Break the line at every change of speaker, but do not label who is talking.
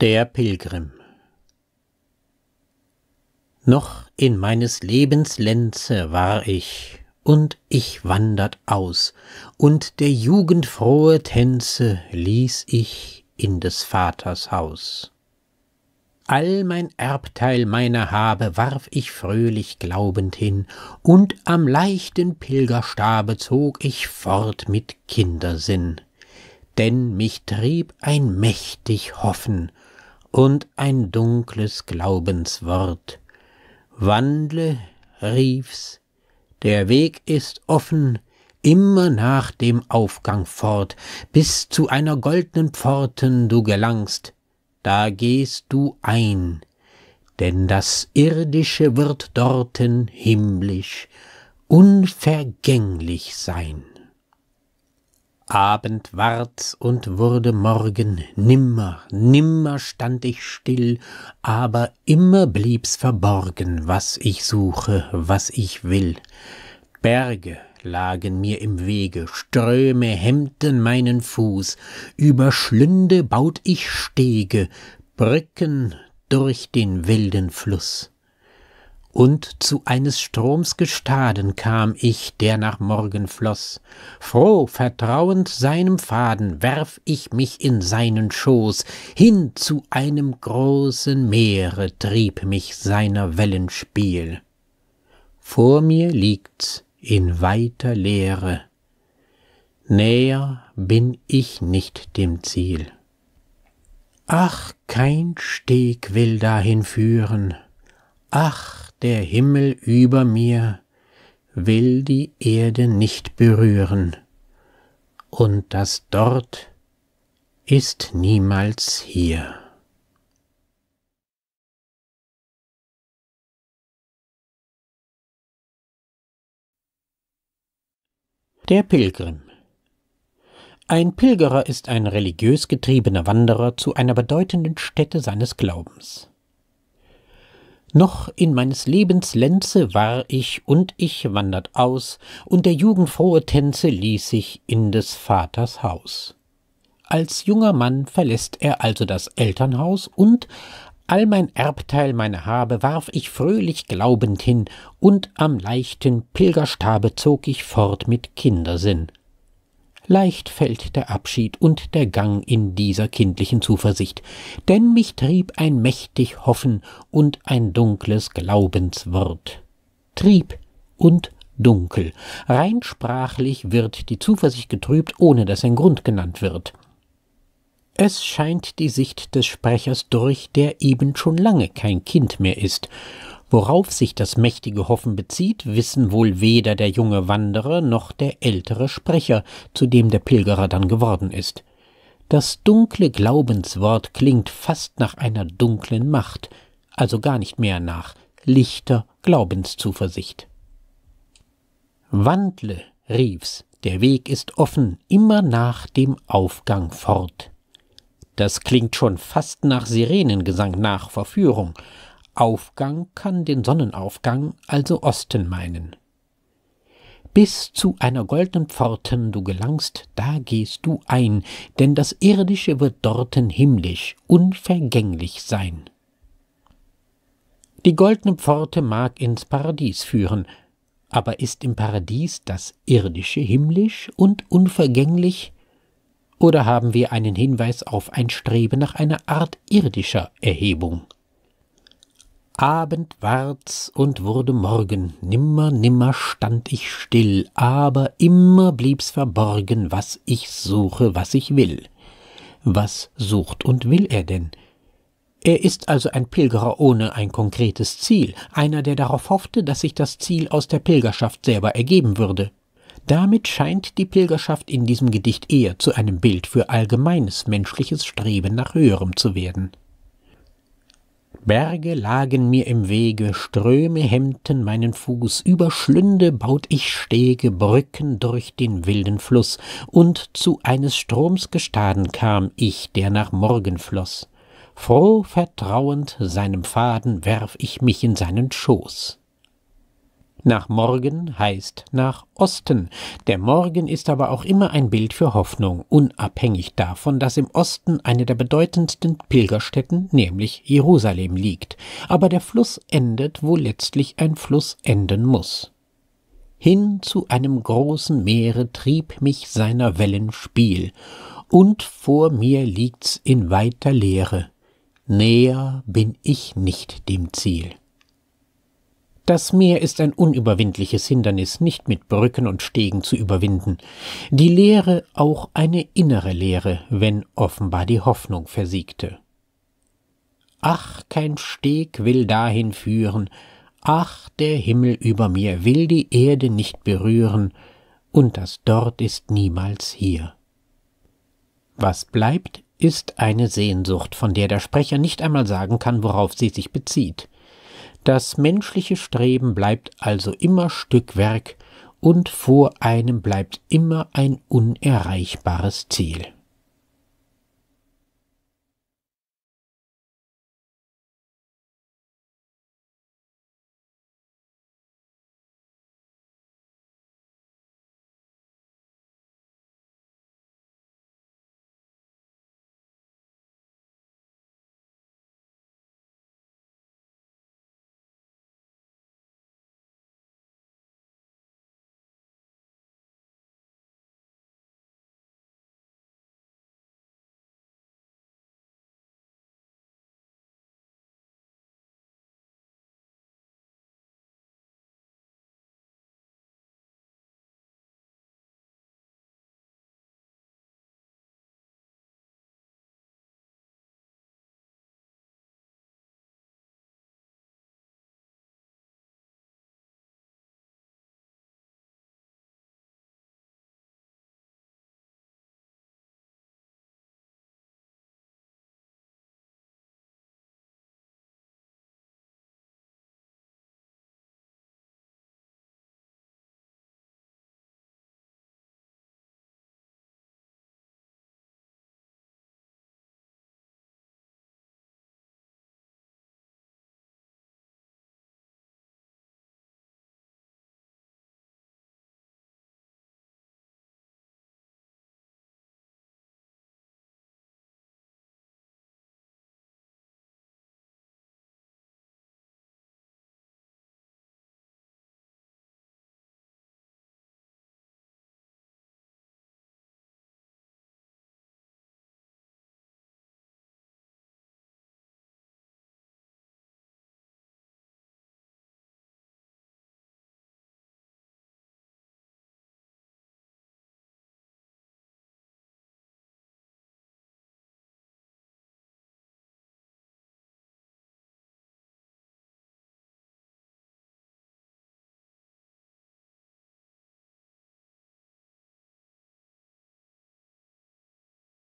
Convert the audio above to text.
Der Pilgrim Noch in meines Lebens Lenze war ich, und ich wandert aus, und der Jugend frohe Tänze ließ ich in des Vaters Haus. All mein Erbteil meiner Habe warf ich fröhlich glaubend hin, und am leichten Pilgerstabe zog ich fort mit Kindersinn. Denn mich trieb ein mächtig Hoffen, und ein dunkles Glaubenswort. Wandle, rief's, der Weg ist offen, immer nach dem Aufgang fort, bis zu einer goldnen Pforten du gelangst, da gehst du ein, denn das Irdische wird dorten himmlisch, unvergänglich sein. Abend ward und wurde Morgen, nimmer, nimmer stand ich still, aber immer blieb's verborgen, was ich suche, was ich will. Berge lagen mir im Wege, Ströme hemmten meinen Fuß, über Schlünde baut ich Stege, Brücken durch den wilden Fluss und zu eines Stroms gestaden kam ich, der nach Morgen floß. Froh, vertrauend seinem Faden, werf ich mich in seinen Schoß, hin zu einem großen Meere trieb mich seiner Wellenspiel. Vor mir liegt's in weiter Leere, näher bin ich nicht dem Ziel. Ach, kein Steg will dahin führen, ach, der Himmel über mir will die Erde nicht berühren, und das dort ist niemals hier. Der Pilgrim Ein Pilgerer ist ein religiös getriebener Wanderer zu einer bedeutenden Stätte seines Glaubens. Noch in meines Lebens Lenze war ich und ich wandert aus, und der jugendfrohe Tänze ließ ich in des Vaters Haus. Als junger Mann verlässt er also das Elternhaus und all mein Erbteil, meine Habe, warf ich fröhlich glaubend hin, und am leichten Pilgerstabe zog ich fort mit Kindersinn leicht fällt der Abschied und der Gang in dieser kindlichen Zuversicht, denn mich trieb ein mächtig Hoffen und ein dunkles Glaubenswort. Trieb und Dunkel. Rein sprachlich wird die Zuversicht getrübt, ohne dass ein Grund genannt wird. Es scheint die Sicht des Sprechers durch, der eben schon lange kein Kind mehr ist, Worauf sich das mächtige Hoffen bezieht, wissen wohl weder der junge Wanderer noch der ältere Sprecher, zu dem der Pilgerer dann geworden ist. Das dunkle Glaubenswort klingt fast nach einer dunklen Macht, also gar nicht mehr nach lichter Glaubenszuversicht. Wandle, rief's, der Weg ist offen, immer nach dem Aufgang fort. Das klingt schon fast nach Sirenengesang, nach Verführung, Aufgang kann den Sonnenaufgang, also Osten meinen. Bis zu einer goldenen Pforten du gelangst, da gehst du ein, denn das Irdische wird dorten himmlisch, unvergänglich sein. Die goldene Pforte mag ins Paradies führen, aber ist im Paradies das Irdische himmlisch und unvergänglich? Oder haben wir einen Hinweis auf ein Streben nach einer Art irdischer Erhebung? Abend ward's und wurde Morgen, nimmer, nimmer stand ich still, aber immer blieb's verborgen, was ich suche, was ich will. Was sucht und will er denn? Er ist also ein Pilgerer ohne ein konkretes Ziel, einer, der darauf hoffte, dass sich das Ziel aus der Pilgerschaft selber ergeben würde. Damit scheint die Pilgerschaft in diesem Gedicht eher zu einem Bild für allgemeines menschliches Streben nach Höherem zu werden. Berge lagen mir im Wege, Ströme hemmten meinen Fuß, über Schlünde baut ich Stege, Brücken durch den wilden Fluss, und zu eines Stroms gestaden kam ich, der nach Morgen floß. Froh vertrauend seinem Faden werf ich mich in seinen Schoß. Nach Morgen heißt nach Osten. Der Morgen ist aber auch immer ein Bild für Hoffnung, unabhängig davon, dass im Osten eine der bedeutendsten Pilgerstätten, nämlich Jerusalem, liegt. Aber der Fluss endet, wo letztlich ein Fluss enden muss. Hin zu einem großen Meere trieb mich seiner Wellen Spiel, und vor mir liegt's in weiter Leere. Näher bin ich nicht dem Ziel. Das Meer ist ein unüberwindliches Hindernis, nicht mit Brücken und Stegen zu überwinden. Die Leere auch eine innere Leere, wenn offenbar die Hoffnung versiegte. Ach, kein Steg will dahin führen, ach, der Himmel über mir will die Erde nicht berühren, und das dort ist niemals hier. Was bleibt, ist eine Sehnsucht, von der der Sprecher nicht einmal sagen kann, worauf sie sich bezieht. Das menschliche Streben bleibt also immer Stückwerk und vor einem bleibt immer ein unerreichbares Ziel.